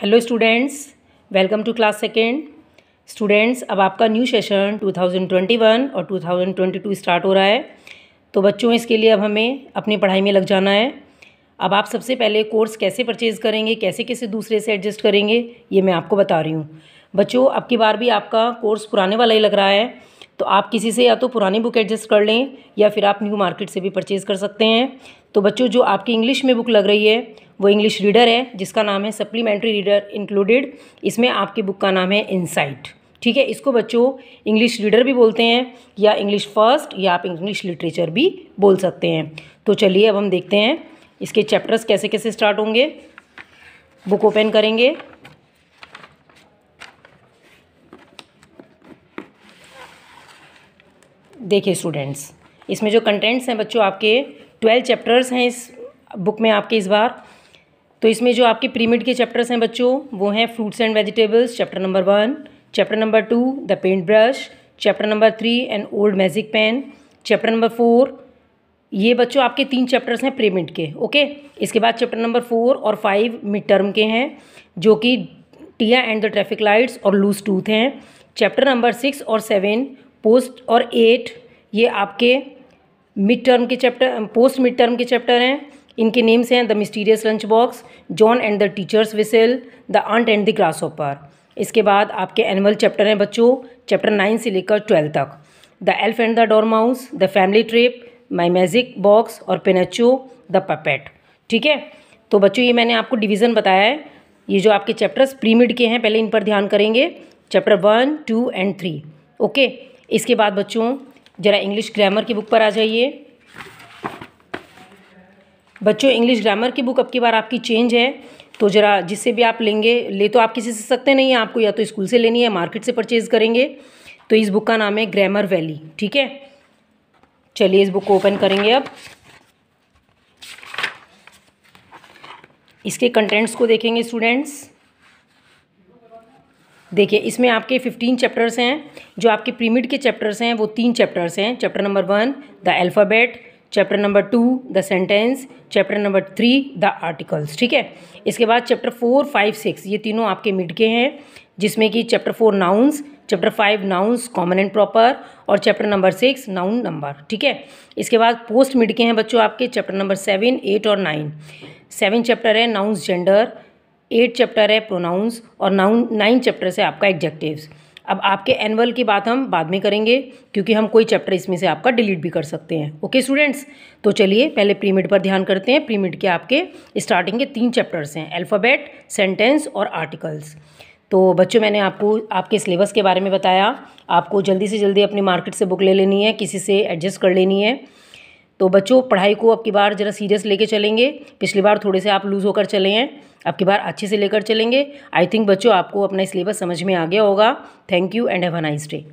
hello students welcome to class second students अब आपका new session 2021 और 2022 स्टार्ट हो रहा है तो बच्चों इसके लिए अब हमें अपनी पढ़ाई में लग जाना है अब आप सबसे पहले कोर्स कैसे परचेज़ करेंगे कैसे कैसे दूसरे से एडजस्ट करेंगे ये मैं आपको बता रही हूँ बच्चों अब की बार भी आपका कोर्स पुराने वाला ही लग रहा है तो आप किसी से या तो पुरानी बुक एडजस्ट कर लें या फिर आप न्यू मार्केट से भी परचेज़ कर सकते हैं तो बच्चों जो आपकी इंग्लिश में बुक लग रही है वो इंग्लिश रीडर है जिसका नाम है सप्लीमेंट्री रीडर इंक्लूडेड इसमें आपकी बुक का नाम है इनसाइट ठीक है इसको बच्चों इंग्लिश रीडर भी बोलते हैं या इंग्लिश फर्स्ट या आप इंग्लिश लिटरेचर भी बोल सकते हैं तो चलिए अब हम देखते हैं इसके चैप्टर्स कैसे कैसे स्टार्ट होंगे बुक ओपन करेंगे देखिए स्टूडेंट्स इसमें जो कंटेंट्स हैं बच्चों आपके ट्वेल्व चैप्टर्स हैं इस बुक में आपके इस बार तो इसमें जो आपके प्रीमिड के चैप्टर्स हैं बच्चों वो हैं fruits and vegetables chapter number one chapter number two the paint brush chapter number three and old magic pen chapter number four ये बच्चों आपके तीन चैप्टर्स हैं प्रीमिड के ओके इसके बाद चैप्टर नंबर फोर और फाइव मिड टर्म के हैं जो कि Tia and the traffic lights और लूज टूथ हैं चैप्टर नंबर सिक्स और सेवन पोस्ट और एट ये आपके मिड टर्म के चैप्टर पोस्ट मिड टर्म के चैप्टर हैं इनके नेम्स हैं the mysterious lunch box John and the teacher's whistle the ant and the grasshopper इसके बाद आपके एनुअल चैप्टर हैं बच्चों चैप्टर नाइन से लेकर ट्वेल्व तक the elf and the mouse the family trip my magic box और Pinocchio the puppet ठीक है तो बच्चों ये मैंने आपको डिवीज़न बताया है ये जो आपके चैप्टर्स प्रीमिड के हैं पहले इन पर ध्यान करेंगे chapter one two and three okay इसके बाद बच्चों ज़रा इंग्लिश ग्रामर की बुक पर आ जाइए बच्चों इंग्लिश ग्रामर की बुक अब की बार आपकी चेंज है तो ज़रा जिससे भी आप लेंगे ले तो आप किसी से सकते नहीं हैं आपको या तो स्कूल से लेनी है मार्केट से परचेज़ करेंगे तो इस बुक का नाम है ग्रामर वैली ठीक है चलिए इस बुक को ओपन करेंगे अब इसके कंटेंट्स को देखेंगे स्टूडेंट्स देखिए इसमें आपके फिफ्टीन चैप्टर्स हैं जो आपके प्रीमिड के चैप्टर्स हैं वो तीन चैप्टर्स हैं chapter number one the alphabet chapter number two the sentence chapter number three the articles ठीक है इसके बाद चैप्टर फोर फाइव सिक्स ये तीनों आपके मिड के हैं जिसमें कि chapter four nouns chapter five nouns common and proper और chapter number six noun number ठीक है इसके बाद पोस्ट मिड के हैं बच्चों आपके चैप्टर नंबर सेवन एट और नाइन सेवन चैप्टर है नाउंस जेंडर एट चैप्टर है प्रोनाउंस और नाउन नाइन चैप्टर है आपका एग्जेक्टिव्स अब आपके एनुअल की बात हम बाद में करेंगे क्योंकि हम कोई चैप्टर इसमें से आपका डिलीट भी कर सकते हैं ओके स्टूडेंट्स तो चलिए पहले प्रीमिड पर ध्यान करते हैं प्रीमिड के आपके स्टार्टिंग के तीन चैप्टर्स हैं अल्फ़ाबेट सेंटेंस और आर्टिकल्स तो बच्चों मैंने आपको आपके सिलेबस के बारे में बताया आपको जल्दी से जल्दी अपनी मार्केट से बुक ले लेनी है किसी से एडजस्ट कर लेनी है तो बच्चों पढ़ाई को अब की बार ज़रा सीरियस लेके चलेंगे पिछली बार थोड़े से आप लूज़ होकर चले हैं अब की बार अच्छे से लेकर चलेंगे आई थिंक बच्चों आपको अपना सिलेबस समझ में आ गया होगा thank you and have a nice day